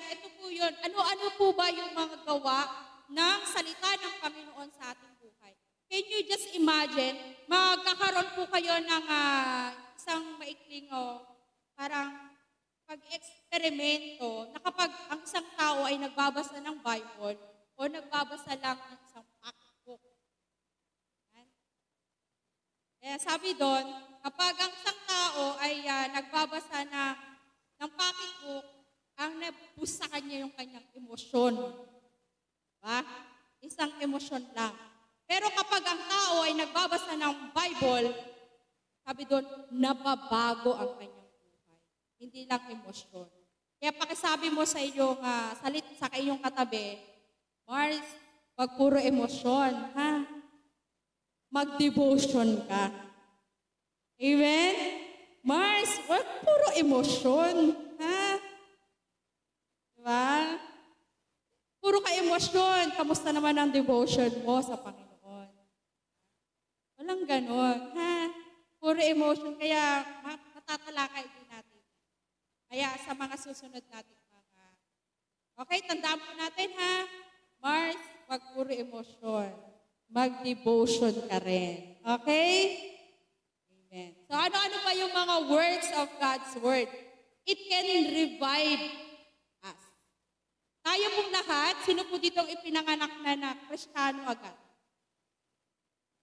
yan, ito po yun. Ano-ano po ba yung mga gawa ng salita ng Panginoon sa ating buhay? Can you just imagine, magkakaroon po kayo ng uh, isang maikling o oh, parang pag-eksperimento na kapag ang isang tao ay nagbabasa ng Bible o nagbabasa lang ng isang pocketbook. Kaya eh, sabi doon, kapag ang isang tao ay uh, nagbabasa ng, ng pocketbook, ang nabus sa kanya yung kanyang emosyon. Diba? Isang emosyon lang. Pero kapag ang tao ay nagbabasa ng Bible, sabi doon, nababago ang kanyang buhay. Hindi lang emosyon. Kaya pakisabi mo sa iyong, uh, ah, salit sa iyong katabi, Mars, wag puro emosyon, ha? Mag-devotion ka. Amen? Mars, wag puro emosyon. Diba? Puro ka-emosyon. Kamusta naman ang devotion mo sa Panginoon? Walang ganon, ha? Puro emotion. Kaya matatalakay din natin. Kaya sa mga susunod natin mga... Okay, tandaan po natin, ha? Mars, wag puro emotion. Mag-devotion ka rin. Okay? Amen. So ano-ano ba yung mga words of God's Word? It can revive lahat, sino po dito ipinanganak na na kristyano agad?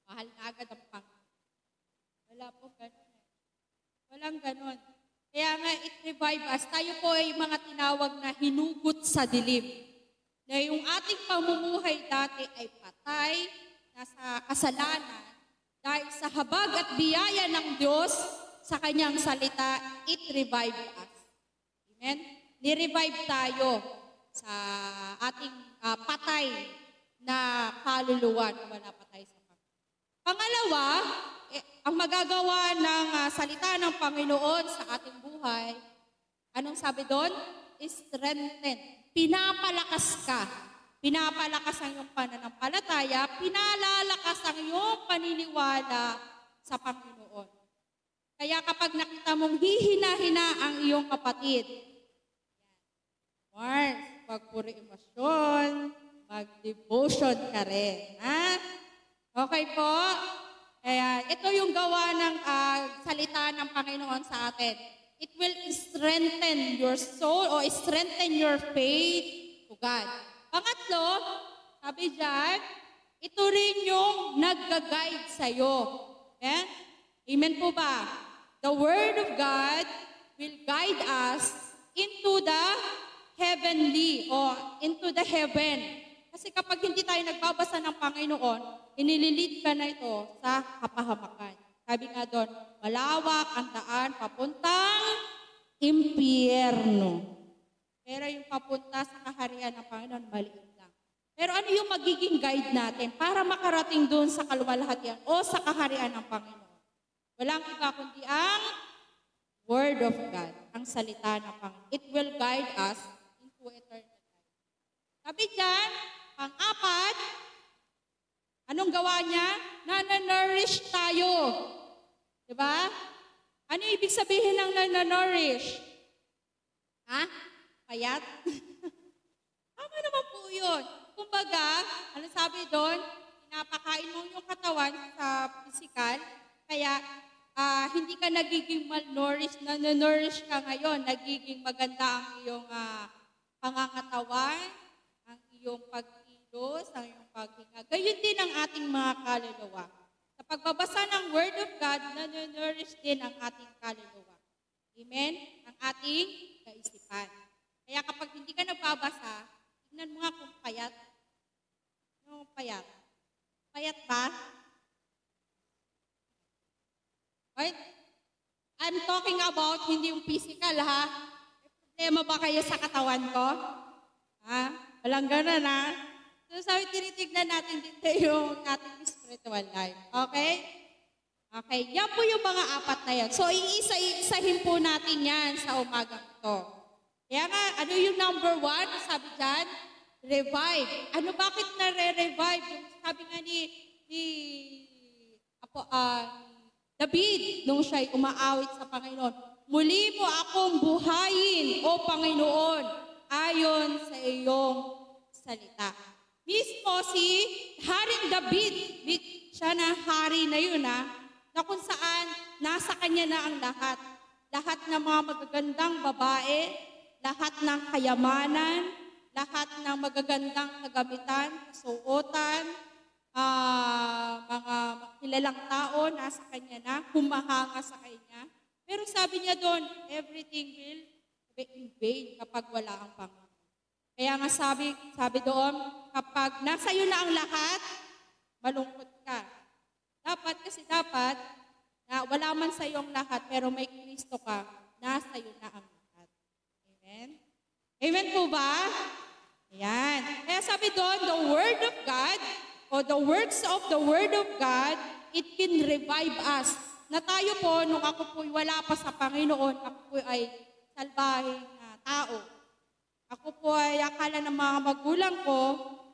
Mahal na agad ang Panginoon. Wala po ganun. Eh. Walang ganun. Kaya nga, it revive us. Tayo po ay mga tinawag na hinugot sa dilim. Na yung ating pamumuhay dati ay patay, nasa kasalanan, dahil sa habag at biyaya ng Diyos sa kanyang salita, it revive us. Amen? Ni-revive tayo sa ating uh, patay na kaluluwa na wala patay sa Panginoon. Pangalawa, eh, ang magagawa ng uh, salita ng Panginoon sa ating buhay, anong sabi doon? Strengthen. Pinapalakas ka. Pinapalakas ang iyong pananampalataya, pinalalakas ang iyong paniniwala sa Panginoon. Kaya kapag nakita mong hihina-hina ang iyong kapatid, Mars, magpurimasyon, mag-devotion ka rin. Ha? Okay po? Kaya ito yung gawa ng uh, salita ng Panginoon sa atin. It will strengthen your soul or strengthen your faith to God. Pangatlo, sabi dyan, ito rin yung nagga-guide sa'yo. Eh? Amen po ba? The Word of God will guide us into the heavenly or into the heaven. Kasi kapag hindi tayo nagbabasa ng Panginoon, inililid ka na ito sa kapahamakan. Sabi nga doon, malawak ang daan papuntang impyerno. Pero yung papunta sa kaharian ng Panginoon, maliit lang. Pero ano yung magiging guide natin para makarating doon sa kaluwalhatian o sa kaharian ng Panginoon? Walang iba kundi ang Word of God, ang salita ng Panginoon. It will guide us to eternal life. Sabi dyan, pang-apat, anong gawa niya? Nananourish tayo. Di ba? Ano ibig sabihin ng nananourish? Ha? Payat? Tama naman po yun. Kumbaga, ano sabi doon? Pinapakain mo yung katawan sa physical, kaya uh, hindi ka nagiging malnourished, nanonourished ka ngayon, nagiging maganda ang iyong uh, pangangatawan, ang iyong pagkilos, ang iyong paghinga. Gayun din ang ating mga kaluluwa. Sa pagbabasa ng Word of God, nanonourish din ang ating kaluluwa. Amen? Ang ating kaisipan. Kaya kapag hindi ka nagbabasa, tignan mo nga kung payat. Ano payat? Payat ba? Right? I'm talking about hindi yung physical ha, Problema ba kayo sa katawan ko? Ha? Walang ganun, ha? So, sabi, tinitignan natin dito yung ating spiritual life. Okay? Okay, yan po yung mga apat na yan. So, iisa-isahin po natin yan sa umaga ito. Kaya nga, ano yung number one? Sabi dyan, revive. Ano, bakit nare-revive? Sabi nga ni, ni apo, uh, David, nung siya'y umaawit sa Panginoon, Muli mo akong buhayin, O Panginoon, ayon sa iyong salita. Mismo si Haring David, siya na hari na yun ha, na kung saan nasa kanya na ang lahat. Lahat ng mga magagandang babae, lahat ng kayamanan, lahat ng magagandang kagamitan, suotan, uh, ah, mga kilalang tao nasa kanya na, humahanga sa kanya. Pero sabi niya doon, everything will be in vain kapag wala ang Panginoon. Kaya nga sabi, sabi doon, kapag nasa iyo na ang lahat, malungkot ka. Dapat kasi dapat na wala man sa iyo ang lahat pero may Kristo ka, nasa iyo na ang lahat. Amen? Amen po ba? Ayan. Kaya sabi doon, the Word of God, or the works of the Word of God, it can revive us na tayo po, nung ako po'y wala pa sa Panginoon, ako po ay salbahe na tao. Ako po ay akala ng mga magulang ko,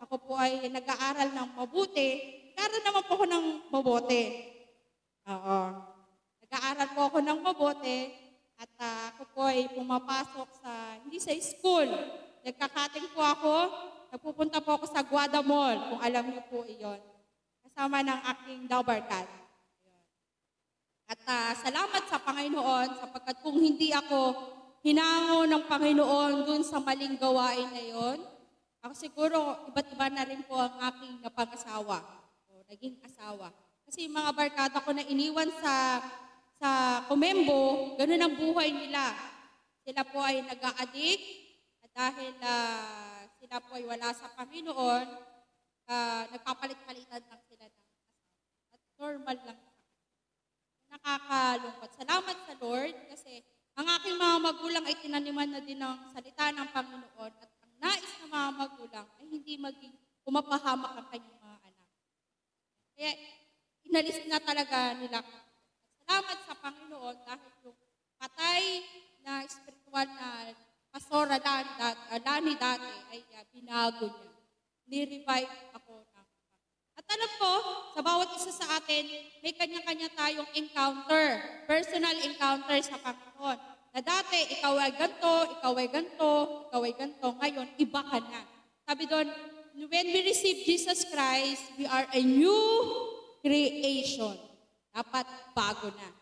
ako po ay nag-aaral ng mabuti, nag naman po ako ng mabuti. Oo. Nag-aaral po ako ng mabuti at uh, ako po ay pumapasok sa, hindi sa school. Nagkakating po ako, nagpupunta po ako sa Guada Mall, kung alam niyo po iyon. Kasama ng aking double cat. At uh, salamat sa Panginoon sapagkat kung hindi ako hinango ng Panginoon dun sa maling gawain na yon, ako siguro iba't iba na rin po ang aking napag-asawa o naging asawa. Kasi yung mga barkada ko na iniwan sa sa Komembo, ganun ang buhay nila. Sila po ay nag a at dahil uh, sila po ay wala sa Panginoon, uh, nagpapalit-palitan lang sila ng asawa. At normal lang ng salita ng Panginoon at ang nais ng mga magulang ay hindi maging umapahamak ang kanyang mga anak. Kaya inalis na talaga nila. Salamat sa Panginoon dahil yung patay na spiritual na pastora dati, uh, Lani dati ay uh, binago niya. Ni-revive ako ng At alam po, sa bawat isa sa atin, may kanya-kanya tayong encounter, personal encounter sa Panginoon. Na dati, ikaw ay ganto, ikaw ay ganto, ikaw ay ganto. Ngayon, iba ka na. Sabi doon, when we receive Jesus Christ, we are a new creation. Dapat bago na.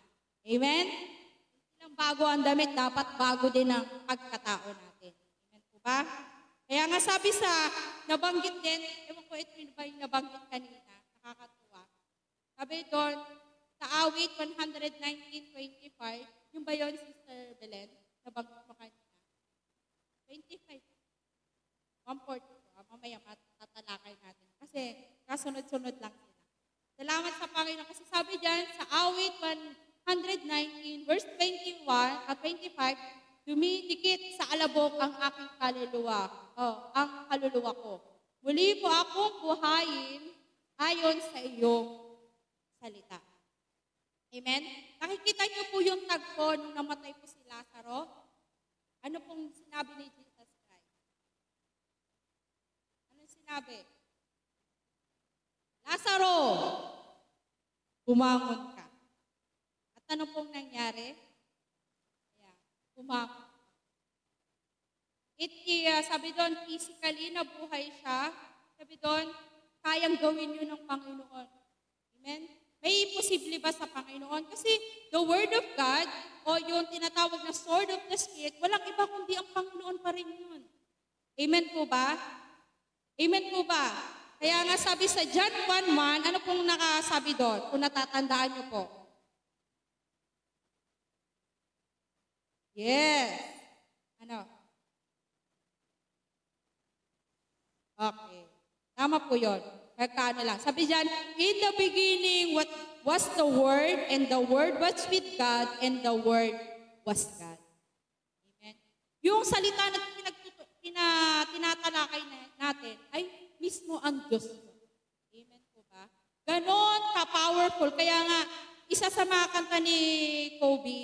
Amen? Hindi lang bago ang damit, dapat bago din ang pagkatao natin. Amen po ba? Kaya nga sabi sa nabanggit din, ewan ko ito ba yung nabanggit kanina, nakakatuwa. Sabi doon, sa awit 119.25, yung ba yun, Sister Belen? Nabanggit mo kanina. 25. 140 po. Mamaya tatalakay natin. Kasi kasunod-sunod lang sila. Salamat sa Panginoon. Kasi sabi dyan sa awit 119, verse 21 at 25, dumidikit sa alabok ang aking kaluluwa. Oh, ang kaluluwa ko. Muli po ako buhayin ayon sa iyong salita. Amen? Nakikita niyo po yung tagpo nung namatay po si Lazaro. Ano pong sinabi ni Jesus Christ? Ano sinabi? Lazaro, bumangon ka. At ano pong nangyari? Ayan, bumangon. It, uh, sabi doon, physically, nabuhay siya. Sabi doon, kayang gawin yun ng Panginoon. Amen? ay posible ba sa Panginoon? Kasi the Word of God, o yung tinatawag na sword of the Spirit, walang iba kundi ang Panginoon pa rin yun. Amen po ba? Amen po ba? Kaya nga sabi sa John 1.1, ano pong nakasabi doon? Kung natatandaan nyo po. Yes. Ano? Okay. Tama po yon. Magkano lang. Sabi dyan, in the beginning what was the Word, and the Word was with God, and the Word was God. Amen. Yung salita na pinagtutu- tina- tinatalakay natin ay mismo ang Diyos. Amen po ba? Ganon ka-powerful. Kaya nga, isa sa mga kanta ni Kobe,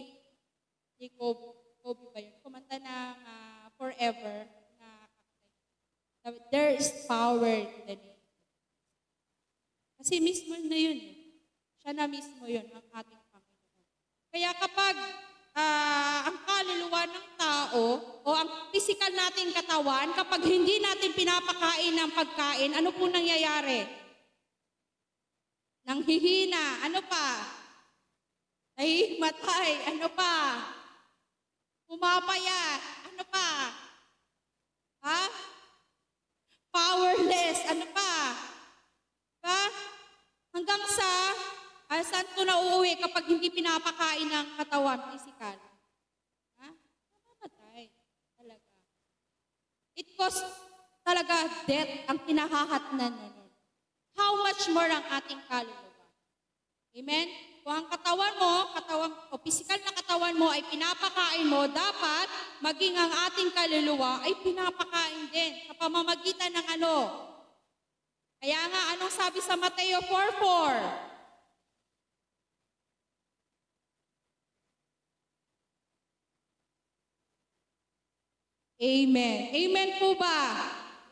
ni Kobe, Kobe ba yun? Kumanta ng uh, ah, Forever. Na, there is power in the name kasi mismo na yun. Eh. Siya na mismo yun, ang ating Panginoon. Kaya kapag uh, ang kaluluwa ng tao o ang physical nating katawan, kapag hindi natin pinapakain ng pagkain, ano po nangyayari? Nanghihina. Ano pa? Ay, matay. Ano pa? Pumapaya. Ano pa? Ha? Powerless. Ano pa? Ha? Hanggang sa uh, saan ito na uuwi kapag hindi pinapakain ng katawan, physical? Ha? Mamamatay. Talaga. It costs talaga death ang kinahahatnan nun. How much more ang ating kaluluwa? Amen? Kung ang katawan mo, katawan, o physical na katawan mo ay pinapakain mo, dapat maging ang ating kaluluwa ay pinapakain din sa pamamagitan ng ano? Kaya nga, anong sabi sa Mateo 4.4? Amen. Amen po ba?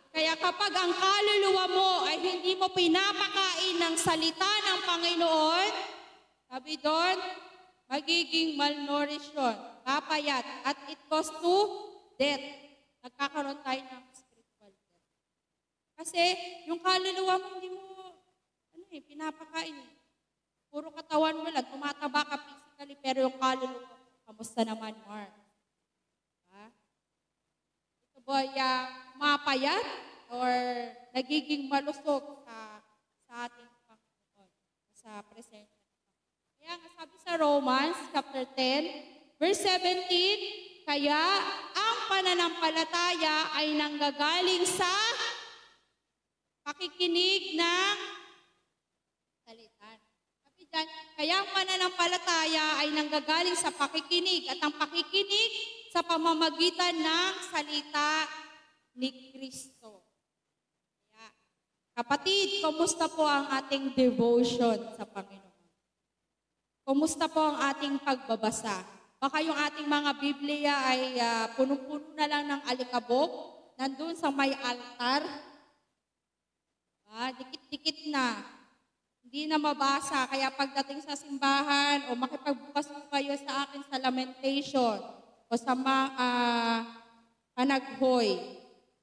Kaya kapag ang kaluluwa mo ay hindi mo pinapakain ng salita ng Panginoon, sabi doon, magiging malnourished yun, papayat, at it goes to death. Nagkakaroon tayo ng kasi yung kaluluwa mo, hindi mo, ano eh, pinapakain eh. Puro katawan mo lang, tumataba ka physically, pero yung kaluluwa mo, kamusta naman, Mark? Ha? Diba? Ito ba yung mapayat or nagiging malusog sa, sa ating Panginoon, sa presensya? Kaya nga sabi sa Romans chapter 10, verse 17, kaya ang pananampalataya ay nanggagaling sa Pakikinig ng salita. Sabi dyan, kaya ang pananampalataya ay nanggagaling sa pakikinig at ang pakikinig sa pamamagitan ng salita ni Kristo. Kaya, kapatid, kumusta po ang ating devotion sa Panginoon? Kumusta po ang ating pagbabasa? Baka yung ating mga Biblia ay uh, punong-puno na lang ng alikabok, nandun sa may altar, Ah, dikit-dikit na. Hindi na mabasa. Kaya pagdating sa simbahan o makipagbukas po kayo sa akin sa lamentation o sa mga uh, ah, panaghoy,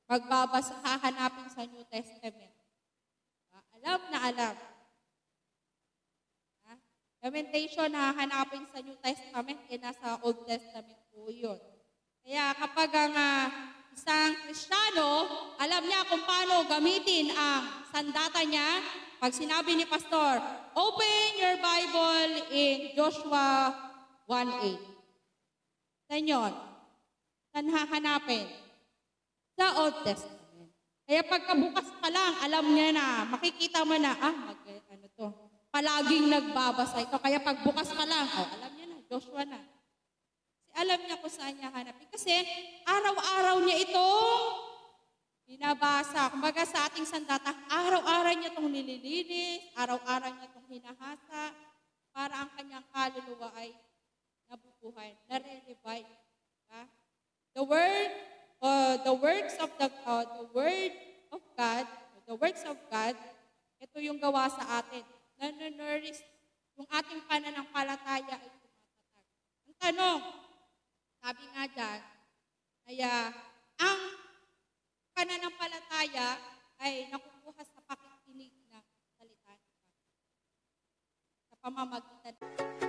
magbabasa, hahanapin sa New Testament. Ah, alam na alam. Ah, lamentation, hahanapin sa New Testament, eh nasa Old Testament po yun. Kaya kapag ang uh, isang Kristiyano, alam niya kung paano gamitin ang sandata niya. Pag sinabi ni Pastor, open your Bible in Joshua 1.8. Saan yun? Saan hahanapin? Sa Old Testament. Kaya pagkabukas pa lang, alam niya na, makikita mo na, ah, mag, ano to, palaging nagbabasa ito. Kaya pagbukas pa lang, oh, alam niya na, Joshua na. Alam niya kung saan niya hanapin. Kasi araw-araw niya ito binabasa. Kumbaga sa ating sandata, araw-araw niya itong nililinis, araw-araw niya itong hinahasa para ang kanyang kaluluwa ay nabubuhay, nare-revive. Diba? The word, uh, the works of the, uh, the word of God, the works of God, ito yung gawa sa atin. Nanonurish yung ating pananampalataya ay tumatatag. Ang tanong, sabi nga dyan, ay ah, ang pananampalataya ay nakukuha sa pakikinig ng salita ng Sa pamamagitan ng